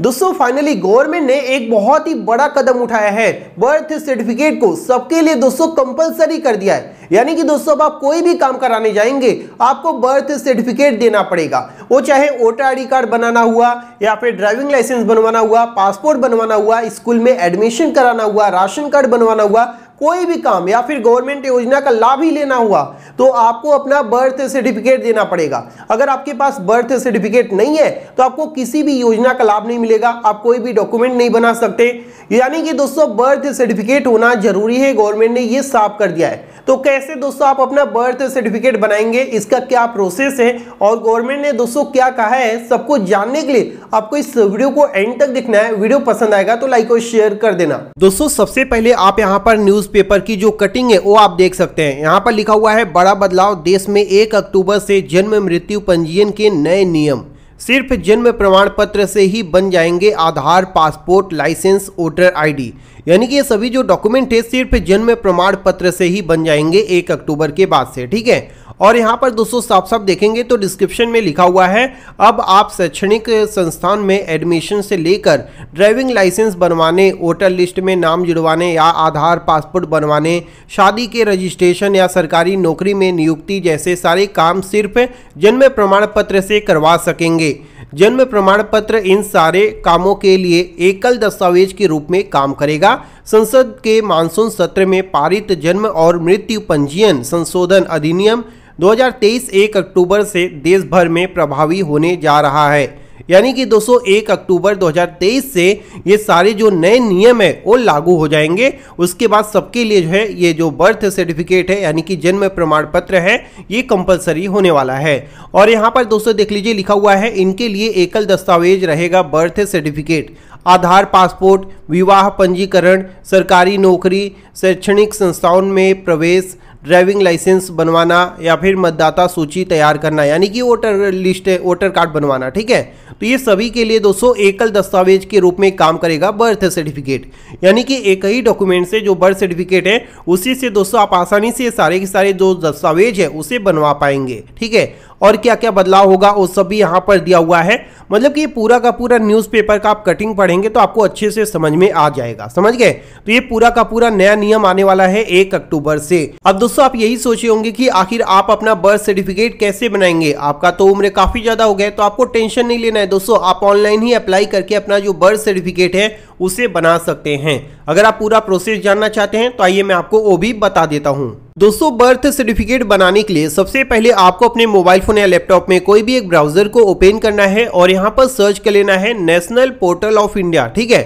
दोस्तों finally government ने एक बहुत ही बड़ा कदम उठाया है बर्थ सर्टिफिकेट को सबके लिए दोस्तों कंपलसरी कर दिया है यानी कि दोस्तों अब आप कोई भी काम कराने जाएंगे आपको बर्थ सर्टिफिकेट देना पड़ेगा वो चाहे वोटर आई कार्ड बनाना हुआ या फिर ड्राइविंग लाइसेंस बनवाना हुआ पासपोर्ट बनवाना हुआ स्कूल में एडमिशन कराना हुआ राशन कार्ड बनवाना हुआ कोई भी काम या फिर गवर्नमेंट योजना का लाभ ही लेना हुआ तो आपको अपना बर्थ सर्टिफिकेट देना पड़ेगा अगर आपके पास बर्थ सर्टिफिकेट नहीं है तो आपको किसी भी योजना का लाभ नहीं मिलेगा आप कोई भी डॉक्यूमेंट नहीं बना सकते यानी कि दोस्तों बर्थ सर्टिफिकेट होना जरूरी है गवर्नमेंट ने यह साफ कर दिया है तो कैसे दोस्तों आप अपना बर्थ सर्टिफिकेट बनाएंगे इसका क्या प्रोसेस है और गवर्नमेंट ने दोस्तों क्या कहा है सबको जानने के लिए आपको इस वीडियो को एंड तक देखना है वीडियो पसंद आएगा तो लाइक और शेयर कर देना दोस्तों सबसे पहले आप यहाँ पर न्यूज की जो कटिंग है वो आप देख सकते हैं यहाँ पर लिखा हुआ है बड़ा बदलाव देश में एक अक्टूबर से जन्म मृत्यु पंजीयन के नए नियम सिर्फ जन्म प्रमाण पत्र से ही बन जाएंगे Aadhaar passport licence voter ID यानी कि ये सभी जो डॉक्यूमेंट है सिर्फ जन्म प्रमाण पत्र से ही बन जाएंगे एक अक्टूबर के बाद से ठीक है और यहाँ पर दोस्तों साफ साफ देखेंगे तो डिस्क्रिप्शन में लिखा हुआ है अब आप शैक्षणिक संस्थान में एडमिशन से लेकर ड्राइविंग लाइसेंस बनवाने वोटर लिस्ट में नाम जुड़वाने या आधार पासपोर्ट बनवाने शादी के रजिस्ट्रेशन या सरकारी नौकरी में नियुक्ति जैसे सारे काम सिर्फ जन्म प्रमाण पत्र से करवा सकेंगे जन्म प्रमाण पत्र इन सारे कामों के लिए एकल दस्तावेज के रूप में काम करेगा संसद के मानसून सत्र में पारित जन्म और मृत्यु पंजीयन संशोधन अधिनियम 2023 1 अक्टूबर से देश भर में प्रभावी होने जा रहा है यानी कि दोस्तों एक अक्टूबर 2023 से ये सारे जो नए नियम है वो लागू हो जाएंगे उसके बाद सबके लिए जो है ये जो बर्थ सर्टिफिकेट है यानी कि जन्म प्रमाण पत्र है ये कंपलसरी होने वाला है और यहाँ पर दोस्तों देख लीजिए लिखा हुआ है इनके लिए एकल दस्तावेज रहेगा बर्थ सर्टिफिकेट आधार पासपोर्ट विवाह पंजीकरण सरकारी नौकरी शैक्षणिक संस्थाओं में प्रवेश ड्राइविंग लाइसेंस बनवाना या फिर मतदाता सूची तैयार करना यानी कि वोटर लिस्ट वोटर कार्ड बनवाना ठीक है तो ये सभी के लिए दोस्तों एकल दस्तावेज के रूप में काम करेगा बर्थ सर्टिफिकेट यानी कि एक ही डॉक्यूमेंट से जो बर्थ सर्टिफिकेट है उसी से दोस्तों आप आसानी से सारे के सारे जो दस्तावेज है उसे बनवा पाएंगे ठीक है और क्या क्या बदलाव होगा वो सब भी यहाँ पर दिया हुआ है मतलब कि पूरा का पूरा न्यूज़पेपर का आप कटिंग पढ़ेंगे तो आपको अच्छे से समझ में आ जाएगा समझ गए तो ये पूरा का पूरा नया नियम आने वाला है एक अक्टूबर से अब दोस्तों आप यही सोचे होंगे कि आखिर आप अपना बर्थ सर्टिफिकेट कैसे बनाएंगे आपका तो उम्र काफी ज्यादा हो गया तो आपको टेंशन नहीं लेना है दोस्तों आप ऑनलाइन ही अप्लाई करके अपना जो बर्थ सर्टिफिकेट है उसे बना सकते हैं अगर आप पूरा प्रोसेस जानना चाहते हैं तो आइए मैं आपको वो भी बता देता हूँ दोस्तों बर्थ सर्टिफिकेट बनाने के लिए सबसे पहले आपको अपने मोबाइल फोन या लैपटॉप में कोई भी एक ब्राउजर को ओपन करना है और यहाँ पर सर्च कर लेना है नेशनल पोर्टल ऑफ इंडिया ठीक है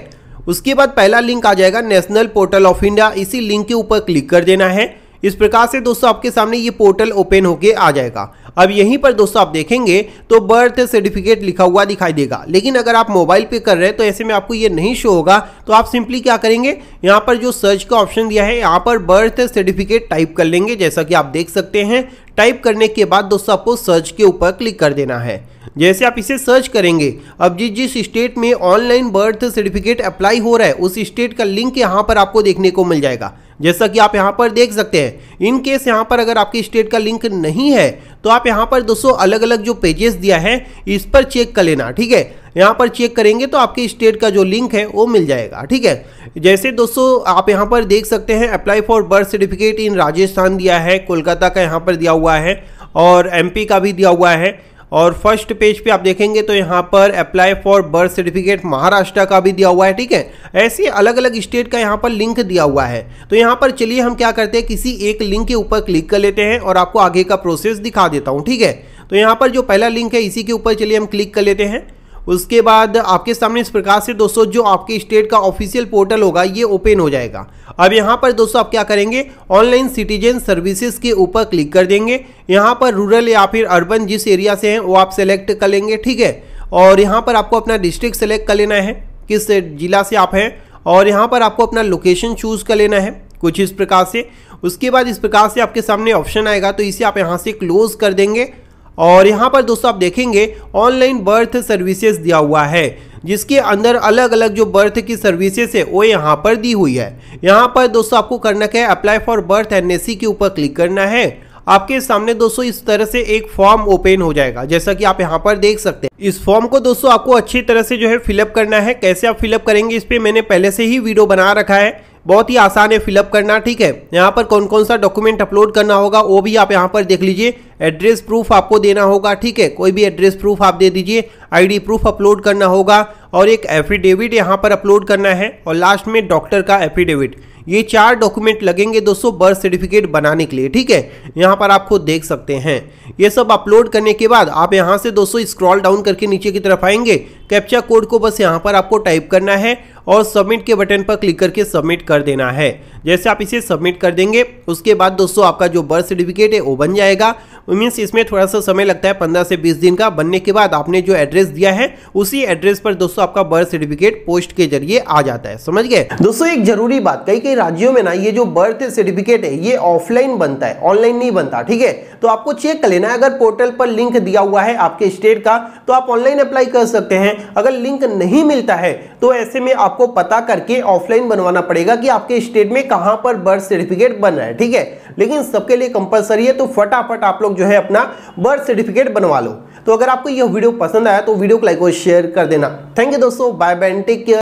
उसके बाद पहला लिंक आ जाएगा नेशनल पोर्टल ऑफ इंडिया इसी लिंक के ऊपर क्लिक कर देना है इस प्रकार से दोस्तों आपके सामने ये पोर्टल ओपन होके आ जाएगा अब यहीं पर दोस्तों आप देखेंगे तो बर्थ सर्टिफिकेट लिखा हुआ दिखाई देगा लेकिन अगर आप मोबाइल पे कर रहे हैं तो ऐसे में आपको ये नहीं शो होगा तो आप सिंपली क्या करेंगे यहाँ पर जो सर्च का ऑप्शन दिया है यहाँ पर बर्थ सर्टिफिकेट टाइप कर लेंगे जैसा कि आप देख सकते हैं टाइप करने के बाद दोस्तों आपको सर्च के ऊपर क्लिक कर देना है जैसे आप इसे सर्च करेंगे अब जिस जिस स्टेट में ऑनलाइन बर्थ सर्टिफिकेट अप्लाई हो रहा है उस स्टेट का लिंक यहाँ पर आपको देखने को मिल जाएगा जैसा कि आप यहाँ पर देख सकते हैं इन केस यहाँ पर अगर आपके स्टेट का लिंक नहीं है तो आप यहाँ पर दोस्तों अलग अलग जो पेजेस दिया है इस पर चेक कर लेना ठीक है यहाँ पर चेक करेंगे तो आपके स्टेट का जो लिंक है वो मिल जाएगा ठीक है जैसे दोस्तों आप यहाँ पर देख सकते हैं apply for birth certificate in Rajasthan दिया है कोलकाता का यहाँ पर दिया हुआ है और एम का भी दिया हुआ है और फर्स्ट पेज पे आप देखेंगे तो यहाँ पर apply for birth certificate Maharashtra का भी दिया हुआ है ठीक है ऐसे अलग अलग स्टेट का यहाँ पर लिंक दिया हुआ है तो यहाँ पर चलिए हम क्या करते हैं किसी एक लिंक के ऊपर क्लिक कर लेते हैं और आपको आगे का प्रोसेस दिखा देता हूँ ठीक है तो यहाँ पर जो पहला लिंक है इसी के ऊपर चलिए हम क्लिक कर लेते हैं उसके बाद आपके सामने इस प्रकार से दोस्तों जो आपके स्टेट का ऑफिशियल पोर्टल होगा ये ओपन हो जाएगा अब यहाँ पर दोस्तों आप क्या करेंगे ऑनलाइन सिटीजन सर्विसेज के ऊपर क्लिक कर देंगे यहाँ पर रूरल या फिर अर्बन जिस एरिया से हैं वो आप सेलेक्ट कर लेंगे ठीक है और यहाँ पर आपको अपना डिस्ट्रिक्ट सेलेक्ट कर लेना है किस जिला से आप हैं और यहाँ पर आपको अपना लोकेशन चूज़ कर लेना है कुछ इस प्रकार से उसके बाद इस प्रकार से आपके सामने ऑप्शन आएगा तो इसे आप यहाँ से क्लोज़ कर देंगे और यहाँ पर दोस्तों आप देखेंगे ऑनलाइन बर्थ सर्विसेज दिया हुआ है जिसके अंदर अलग अलग जो बर्थ की सर्विसेज है वो यहाँ पर दी हुई है यहाँ पर दोस्तों आपको करना क्या है अप्लाई फॉर बर्थ एन के ऊपर क्लिक करना है आपके सामने दोस्तों इस तरह से एक फॉर्म ओपन हो जाएगा जैसा कि आप यहाँ पर देख सकते हैं इस फॉर्म को दोस्तों आपको अच्छी तरह से जो है फिलअप करना है कैसे आप फिलअप करेंगे इस पर मैंने पहले से ही वीडियो बना रखा है बहुत ही आसान है फिलअप करना ठीक है यहाँ पर कौन कौन सा डॉक्यूमेंट अपलोड करना होगा वो भी आप यहाँ पर देख लीजिए एड्रेस प्रूफ आपको देना होगा ठीक है कोई भी एड्रेस प्रूफ आप दे दीजिए आईडी प्रूफ अपलोड करना होगा और एक एफिडेविट यहाँ पर अपलोड करना है और लास्ट में डॉक्टर का एफिडेविट ये चार डॉक्यूमेंट लगेंगे दोस्तों बर्थ सर्टिफिकेट बनाने के लिए ठीक है यहाँ पर आप खुद देख सकते हैं ये सब अपलोड करने के बाद आप यहाँ से दोस्तों स्क्रॉल डाउन करके नीचे की तरफ आएंगे कैप्चा कोड को बस यहाँ पर आपको टाइप करना है और सबमिट के बटन पर क्लिक करके सबमिट कर देना है जैसे आप इसे सबमिट कर देंगे उसके बाद दोस्तों आपका जो बर्थ सर्टिफिकेट है वो बन जाएगा मीन्स इसमें थोड़ा सा समय लगता है पंद्रह से बीस दिन का बनने के बाद आपने जो एड्रेस दिया है उसी एड्रेस पर दोस्तों आपका बर्थ सर्टिफिकेट पोस्ट के जरिए आ जाता है समझ गए दोस्तों एक जरूरी बात कई कई राज्यों में ना ये जो बर्थ सर्टिफिकेट है ये ऑफलाइन बनता है ऑनलाइन नहीं बनता ठीक है तो आपको चेक कर लेना है अगर पोर्टल पर लिंक दिया हुआ है आपके स्टेट का तो आप ऑनलाइन अप्लाई कर सकते हैं अगर लिंक नहीं मिलता है तो ऐसे में आपको पता करके ऑफलाइन बनवाना पड़ेगा कि आपके स्टेट में कहां पर बर्थ सर्टिफिकेट बन रहा है ठीक है लेकिन सबके लिए कंपलसरी है तो फटाफट आप लोग लोग जो है अपना बर्थ सर्टिफिकेट बनवा लो तो अगर आपको यह वीडियो पसंद आया तो वीडियो को लाइक और शेयर कर देना थैंक यू दोस्तों बाय बाय टेक केयर